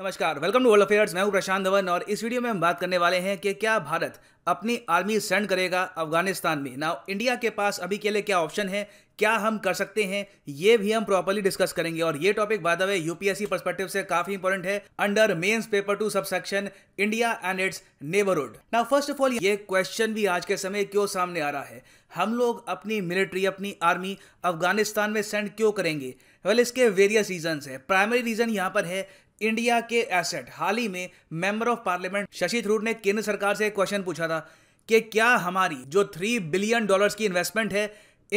नमस्कार welcome to world affairs मैं हूं प्रशांत धवन और इस वीडियो में हम बात करने वाले हैं कि क्या भारत अपनी आर्मी सेंड करेगा अफगानिस्तान में ना इंडिया के पास अभी के लिए क्या ऑप्शन है क्या हम कर सकते हैं ये भी हम प्रॉपरली डिस्कस करेंगे और ये टॉपिक बाद वे यूपीएससी परस्पेक्टिव से काफी इंपॉर्टेंट है under mains paper two sub section India and its neighbourhood ना फर्स्ट ऑफ ऑल ये क्वेश्चन भी आज के समय क्यों सामने आ रहा है हम लोग अपनी मिलिट्री अपनी आर्मी अफगानिस्तान में सेंड क्यों करेंगे वेल well, इसके वेरियस रीजन है प्राइमरी रीजन यहाँ पर है इंडिया के एसेट हाल ही में member of parliament Shashi Tharoor ने केंद्र सरकार से क्वेश्चन पूछा था कि क्या हमारी जो थ्री बिलियन डॉलर्स की इन्वेस्टमेंट है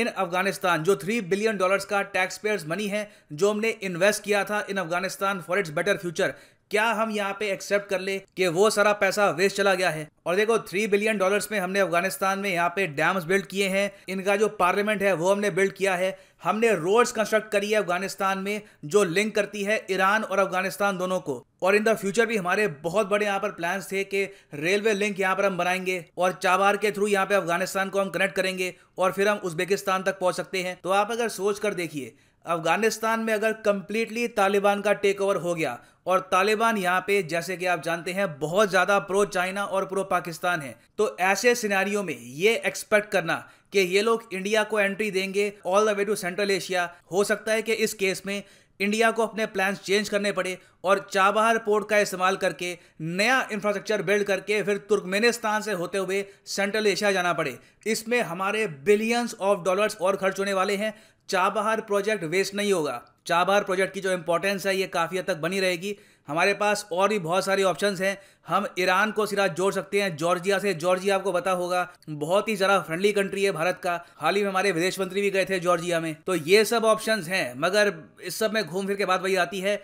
इन अफगानिस्तान जो थ्री बिलियन डॉलर्स का टैक्स पेयर्स मनी है जो हमने इन्वेस्ट किया था in Afghanistan for its better future क्या हम यहाँ पे एक्सेप्ट कर ले कि वो सारा पैसा वेस्ट चला गया है और देखो थ्री बिलियन डॉलर्स में हमने अफगानिस्तान में यहाँ पे डैम्स बिल्ड किए हैं इनका जो पार्लियामेंट है वो हमने बिल्ड किया है हमने रोड्स कंस्ट्रक्ट करी है अफगानिस्तान में जो लिंक करती है ईरान और अफगानिस्तान दोनों को और इन द फ्यूचर भी हमारे बहुत बड़े यहाँ पर प्लान्स थे कि रेलवे लिंक यहाँ पर हम बनाएंगे और चाबार के थ्रू यहाँ पे अफगानिस्तान को हम कनेक्ट करेंगे और फिर हम उज्बेकिस्तान तक पहुँच सकते हैं तो आप अगर सोच कर देखिए अफगानिस्तान में अगर कम्प्लीटली तालिबान का टेक ओवर हो गया और तालिबान यहाँ पे जैसे कि आप जानते हैं बहुत ज़्यादा प्रो चाइना और प्रो पाकिस्तान है तो ऐसे सिनारियों में ये एक्सपेक्ट करना कि ये लोग इंडिया को एंट्री देंगे all the way to Central Asia हो सकता है कि इस केस में इंडिया को अपने प्लान्स चेंज करने पड़े और चाबहार पोर्ट का इस्तेमाल करके नया इंफ्रास्ट्रक्चर बिल्ड करके फिर तुर्कमेनिस्तान से होते हुए सेंट्रल एशिया जाना पड़े इसमें हमारे बिलियंस ऑफ डॉलर्स और खर्च होने वाले हैं चाबहार प्रोजेक्ट वेस्ट नहीं होगा चाबहार प्रोजेक्ट की जो इंपॉर्टेंस है ये काफ़ी हद तक बनी रहेगी हमारे पास और भी बहुत सारे ऑप्शंस हैं हम ईरान को सिरा जोड़ सकते हैं जॉर्जिया से जॉर्जिया आपको पता होगा बहुत ही ज़रा फ्रेंडली कंट्री है भारत का हाल ही में हमारे विदेश मंत्री भी गए थे जॉर्जिया में तो ये सब ऑप्शंस हैं मगर इस सब में घूम फिर के बात वही आती है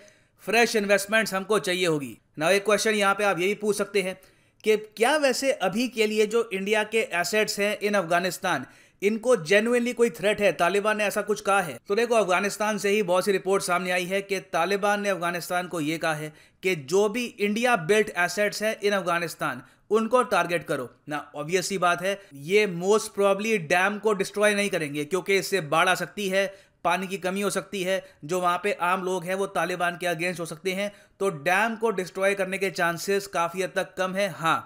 फ्रेश इन्वेस्टमेंट्स हमको चाहिए होगी ना एक क्वेश्चन यहाँ पे आप ये भी पूछ सकते हैं कि क्या वैसे अभी के लिए जो इंडिया के एसेट्स हैं इन अफगानिस्तान इनको जेनुअनली कोई थ्रेट है तालिबान ने ऐसा कुछ कहा है तो देखो अफगानिस्तान से ही बहुत सी रिपोर्ट सामने आई है कि तालिबान ने अफगानिस्तान को यह कहा है कि जो भी इंडिया बिल्ट एसेट्स है इन अफगानिस्तान उनको टारगेट करो ना ही बात है ये मोस्ट प्रोबली डैम को डिस्ट्रॉय नहीं करेंगे क्योंकि इससे बाढ़ आ सकती है पानी की कमी हो सकती है जो वहाँ पे आम लोग हैं वो तालिबान के अगेंस्ट हो सकते हैं तो डैम को डिस्ट्रॉय करने के चांसेस काफ़ी हद तक कम है हाँ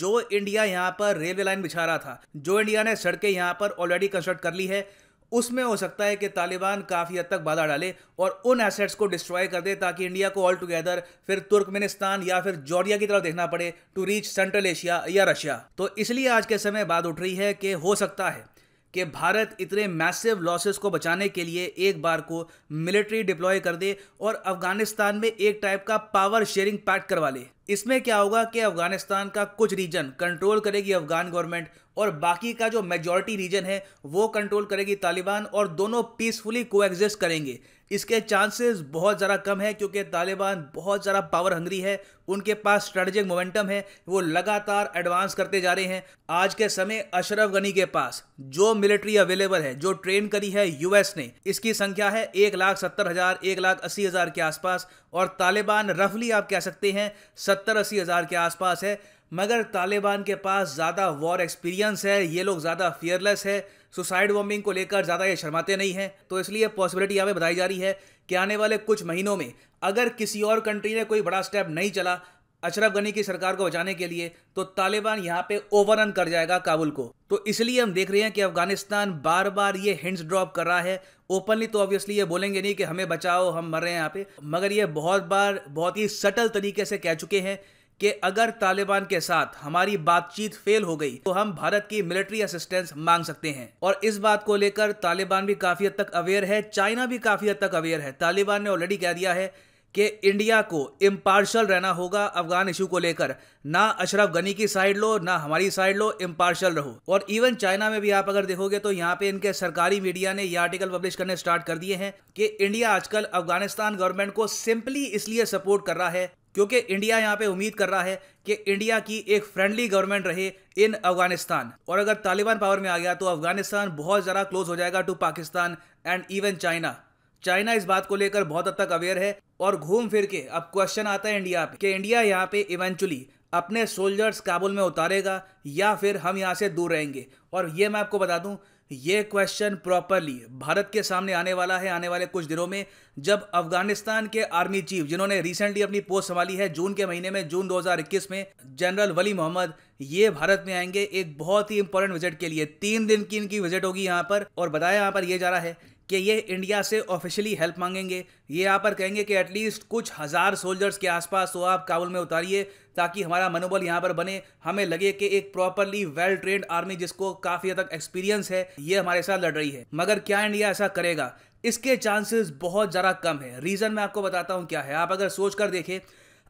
जो इंडिया यहाँ पर रेलवे लाइन बिछा रहा था जो इंडिया ने सड़कें यहाँ पर ऑलरेडी कंस्ट्रक्ट कर ली है उसमें हो सकता है कि तालिबान काफ़ी हद तक बाधा डाले और उन एसेट्स को डिस्ट्रॉय कर दे ताकि इंडिया को ऑल टुगेदर फिर तुर्कमेनिस्तान या फिर जॉर्जिया की तरफ देखना पड़े टू रीच सेंट्रल एशिया या रशिया तो इसलिए आज के समय बात उठ रही है कि हो सकता है कि भारत इतने मैसिव लॉसेस को बचाने के लिए एक बार को मिलिट्री डिप्लॉय कर दे और अफगानिस्तान में एक टाइप का पावर शेयरिंग पैक्ट करवा ले इसमें क्या होगा कि अफगानिस्तान का कुछ रीजन कंट्रोल करेगी अफगान गवर्नमेंट और बाकी का जो मेजोरिटी रीजन है वो कंट्रोल करेगी तालिबान और दोनों पीसफुली को करेंगे इसके चांसेस बहुत ज़्यादा कम है क्योंकि तालिबान बहुत ज़्यादा पावर हंगरी है उनके पास स्ट्रेटेजिक मोमेंटम है वो लगातार एडवांस करते जा रहे हैं आज के समय अशरफ गनी के पास जो मिलिट्री अवेलेबल है जो ट्रेन करी है यूएस ने इसकी संख्या है एक लाख सत्तर हजार एक लाख अस्सी हजार के आसपास और तालिबान रफली आप कह सकते हैं सत्तर अस्सी हजार के आसपास है मगर तालिबान के पास ज़्यादा वॉर एक्सपीरियंस है ये लोग ज़्यादा फियरलेस है सुसाइड बॉम्बिंग को लेकर ज़्यादा ये शर्माते नहीं हैं तो इसलिए पॉसिबिलिटी यहाँ पे बताई जा रही है कि आने वाले कुछ महीनों में अगर किसी और कंट्री ने कोई बड़ा स्टेप नहीं चला अशरफ गनी की सरकार को बचाने के लिए तो तालिबान यहाँ पे ओवररन कर जाएगा काबुल को तो इसलिए हम देख रहे हैं कि अफगानिस्तान बार बार ये हिंट्स ड्रॉप कर रहा है ओपनली तो ऑब्वियसली ये बोलेंगे नहीं कि हमें बचाओ हम मर रहे हैं यहाँ पे मगर ये बहुत बार बहुत ही सटल तरीके से कह चुके हैं कि अगर तालिबान के साथ हमारी बातचीत फेल हो गई तो हम भारत की मिलिट्री असिस्टेंस मांग सकते हैं और इस बात को लेकर तालिबान भी काफी हद तक अवेयर है चाइना भी काफी हद तक अवेयर है तालिबान ने ऑलरेडी कह दिया है कि इंडिया को इम्पार्शल रहना होगा अफगान इशू को लेकर ना अशरफ गनी की साइड लो ना हमारी साइड लो इम्पार्शल रहो और इवन चाइना में भी आप अगर देखोगे तो यहाँ पे इनके सरकारी मीडिया ने ये आर्टिकल पब्लिश करने स्टार्ट कर दिए हैं कि इंडिया आजकल अफगानिस्तान गवर्नमेंट को सिंपली इसलिए सपोर्ट कर रहा है क्योंकि इंडिया यहाँ पे उम्मीद कर रहा है कि इंडिया की एक फ्रेंडली गवर्नमेंट रहे इन अफगानिस्तान और अगर तालिबान पावर में आ गया तो अफगानिस्तान बहुत ज़्यादा क्लोज हो जाएगा to Pakistan and even China China इस बात को लेकर बहुत हद तक अवेयर है और घूम फिर के अब क्वेश्चन आता है इंडिया पे कि इंडिया यहाँ पे इवेंचुअली अपने सोल्जर्स काबुल में उतारेगा या फिर हम यहाँ से दूर रहेंगे और ये मैं आपको बता दूं ये क्वेश्चन प्रॉपरली भारत के सामने आने वाला है आने वाले कुछ दिनों में जब अफगानिस्तान के आर्मी चीफ जिन्होंने रिसेंटली अपनी पोस्ट संभाली है जून के महीने में जून 2021 में जनरल वली मोहम्मद ये भारत में आएंगे एक बहुत ही इंपॉर्टेंट विजिट के लिए तीन दिन की इनकी विजिट होगी यहाँ पर और बताया यहाँ पर यह जा रहा है कि ये इंडिया से ऑफिशियली हेल्प मांगेंगे ये यहाँ पर कहेंगे कि एटलीस्ट कुछ हज़ार सोल्जर्स के आसपास तो आप काबुल में उतारिए ताकि हमारा मनोबल यहाँ पर बने हमें लगे कि एक प्रॉपरली वेल ट्रेंड आर्मी जिसको काफ़ी हद तक एक्सपीरियंस है ये हमारे साथ लड़ रही है मगर क्या इंडिया ऐसा करेगा इसके चांसेस बहुत ज़्यादा कम है रीज़न मैं आपको बताता हूँ क्या है आप अगर सोच कर देखें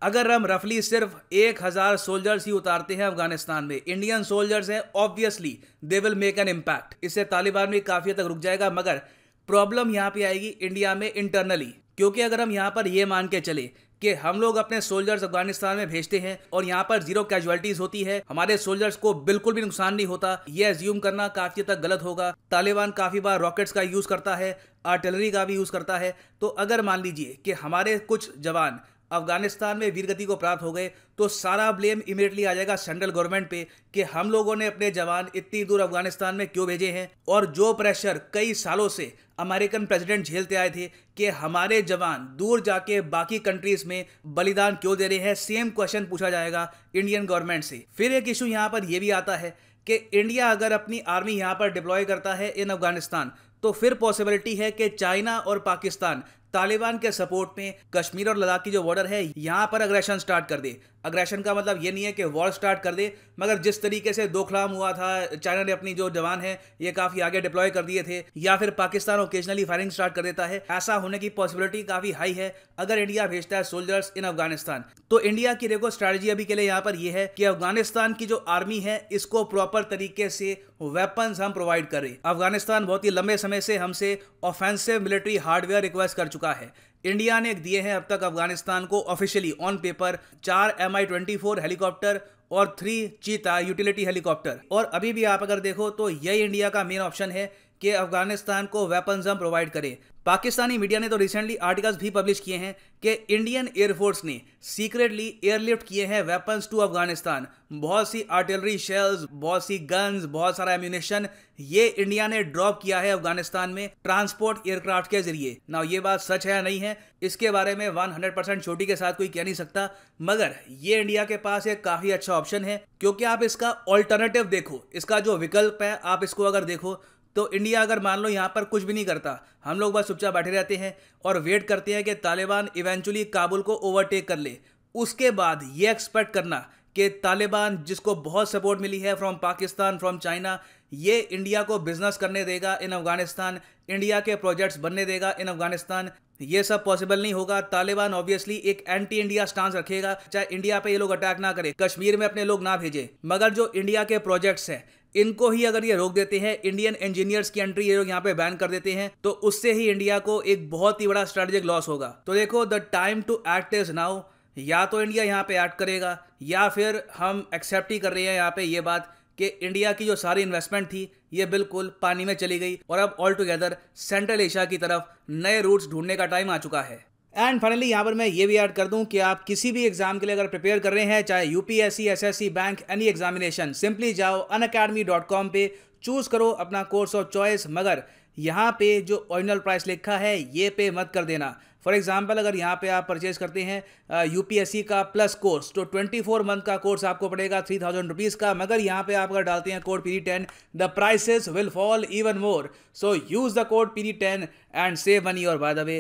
अगर हम रफली सिर्फ एक हज़ार सोल्जर्स ही उतारते हैं अफगानिस्तान में इंडियन सोल्जर्स हैं obviously they will make an impact इससे तालिबान भी काफ़ी हद तक रुक जाएगा मगर प्रॉब्लम यहाँ पे आएगी इंडिया में इंटरनली क्योंकि अगर हम यहाँ पर ये मान के चले कि हम लोग अपने सोल्जर्स अफगानिस्तान में भेजते हैं और यहाँ पर जीरो कैजुअलिटीज होती है हमारे सोल्जर्स को बिल्कुल भी नुकसान नहीं होता ये एज्यूम करना काफी तक गलत होगा तालिबान काफी बार रॉकेट्स का यूज करता है आर्टिलरी का भी यूज करता है तो अगर मान लीजिए कि हमारे कुछ जवान अफगानिस्तान में वीरगति को प्राप्त हो गए तो सारा ब्लेम इमीडिएटली आ जाएगा सेंट्रल गवर्नमेंट पे कि हम लोगों ने अपने जवान इतनी दूर अफगानिस्तान में क्यों भेजे हैं और जो प्रेशर कई सालों से अमेरिकन प्रेसिडेंट झेलते आए थे कि हमारे जवान दूर जाके बाकी कंट्रीज में बलिदान क्यों दे रहे हैं सेम क्वेश्चन पूछा जाएगा इंडियन गवर्नमेंट से फिर एक इशू यहाँ पर यह भी आता है कि इंडिया अगर अपनी आर्मी यहाँ पर डिप्लॉय करता है इन अफगानिस्तान तो फिर पॉसिबिलिटी है कि चाइना और पाकिस्तान तालिबान के सपोर्ट में कश्मीर और लद्दाख की जो बॉर्डर है यहाँ पर अग्रेशन स्टार्ट कर दे अग्रेशन का मतलब ये नहीं है कि वॉर स्टार्ट कर दे मगर जिस तरीके से दोखलाम हुआ था चाइना ने अपनी जो जवान है ये काफी आगे डिप्लॉय कर दिए थे या फिर पाकिस्तान ओकेजनली फायरिंग स्टार्ट कर देता है ऐसा होने की पॉसिबिलिटी काफी हाई है अगर इंडिया भेजता है सोल्जर्स इन अफगानिस्तान तो इंडिया की देखो स्ट्रेटेजी अभी के लिए यहाँ पर यह है कि अफगानिस्तान की जो आर्मी है इसको प्रॉपर तरीके से वेपन हम प्रोवाइड करें अफगानिस्तान बहुत ही लंबे समय से हमसे ऑफेंसिव मिलिट्री हार्डवेयर रिक्वेस्ट कर चुका चुका है इंडिया ने दिए हैं अब तक अफगानिस्तान को ऑफिशियली ऑन पेपर चार M I twenty four helicopter और थ्री चीता यूटिलिटी हेलीकॉप्टर और अभी भी आप अगर देखो तो यही इंडिया का मेन ऑप्शन है कि अफगानिस्तान को वेपन्स हम प्रोवाइड करें पाकिस्तानी मीडिया ने तो रिसेंटली आर्टिकल्स भी पब्लिश किए हैं कि इंडियन एयरफोर्स ने सीक्रेटली एयरलिफ्ट किए हैं वेपन्स टू अफगानिस्तान बहुत सी आर्टिलरी शेल्स बहुत सी गन्स बहुत सारा एम्यूनेशन ये इंडिया ने ड्रॉप किया है अफगानिस्तान में ट्रांसपोर्ट एयरक्राफ्ट के जरिए ना ये बात सच है या नहीं है इसके बारे में वन हंड्रेड छोटी के साथ कोई कह नहीं सकता मगर ये इंडिया के पास एक काफ़ी अच्छा ऑप्शन है क्योंकि आप इसका ऑल्टरनेटिव देखो इसका जो विकल्प है आप इसको अगर देखो तो इंडिया अगर मान लो यहाँ पर कुछ भी नहीं करता हम लोग बस चुपचाप बैठे रहते हैं और वेट करते हैं कि तालिबान इवेंचुअली काबुल को ओवरटेक कर ले उसके बाद ये एक्सपेक्ट करना कि तालिबान जिसको बहुत सपोर्ट मिली है फ्रॉम पाकिस्तान फ्रॉम चाइना ये इंडिया को बिजनेस करने देगा इन अफगानिस्तान इंडिया के प्रोजेक्ट्स बनने देगा इन अफगानिस्तान ये सब पॉसिबल नहीं होगा तालिबान ऑब्वियसली एक एंटी इंडिया स्टांस रखेगा चाहे इंडिया पे ये लोग अटैक ना करें कश्मीर में अपने लोग ना भेजे मगर जो इंडिया के प्रोजेक्ट्स हैं इनको ही अगर ये रोक देते हैं इंडियन इंजीनियर्स की एंट्री ये लोग यहाँ पे बैन कर देते हैं तो उससे ही इंडिया को एक बहुत ही बड़ा स्ट्रेटेजिक लॉस होगा तो देखो the time to act is now या तो इंडिया यहाँ पे एक्ट करेगा या फिर हम एक्सेप्ट ही कर रहे हैं यहाँ पे ये बात कि इंडिया की जो सारी इन्वेस्टमेंट थी ये बिल्कुल पानी में चली गई और अब ऑल टुगेदर सेंट्रल एशिया की तरफ नए रूट्स ढूंढने का टाइम आ चुका है एंड फाइनली यहाँ पर मैं ये भी ऐड कर दूँ कि आप किसी भी एग्जाम के लिए अगर प्रिपेयर कर रहे हैं चाहे यूपीएससी सी बैंक एनी एग्जामिनेशन सिंपली जाओ अन अकेडमी डॉट कॉम पे चूज़ करो अपना कोर्स ऑफ चॉइस मगर यहाँ पे जो ओरिजिनल प्राइस लिखा है ये पे मत कर देना फॉर एग्जाम्पल अगर यहाँ पे आप परचेज करते हैं यूपीएससी का प्लस कोर्स तो 24 मंथ का कोर्स आपको पड़ेगा थ्री थाउजेंड रुपीज़ का मगर यहाँ पे आप अगर डालते हैं code P ten the prices will fall even more so use the code P ten and save money और बाय द वे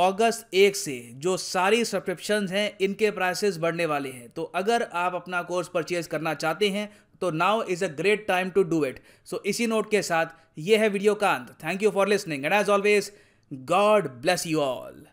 अगस्त एक से जो सारी सब्सक्रिप्शन हैं इनके प्राइसेस बढ़ने वाले हैं तो अगर आप अपना कोर्स परचेज करना चाहते हैं तो now is a great time to do it so इसी नोट के साथ ये है वीडियो का अंत thank you for listening and as always God bless you all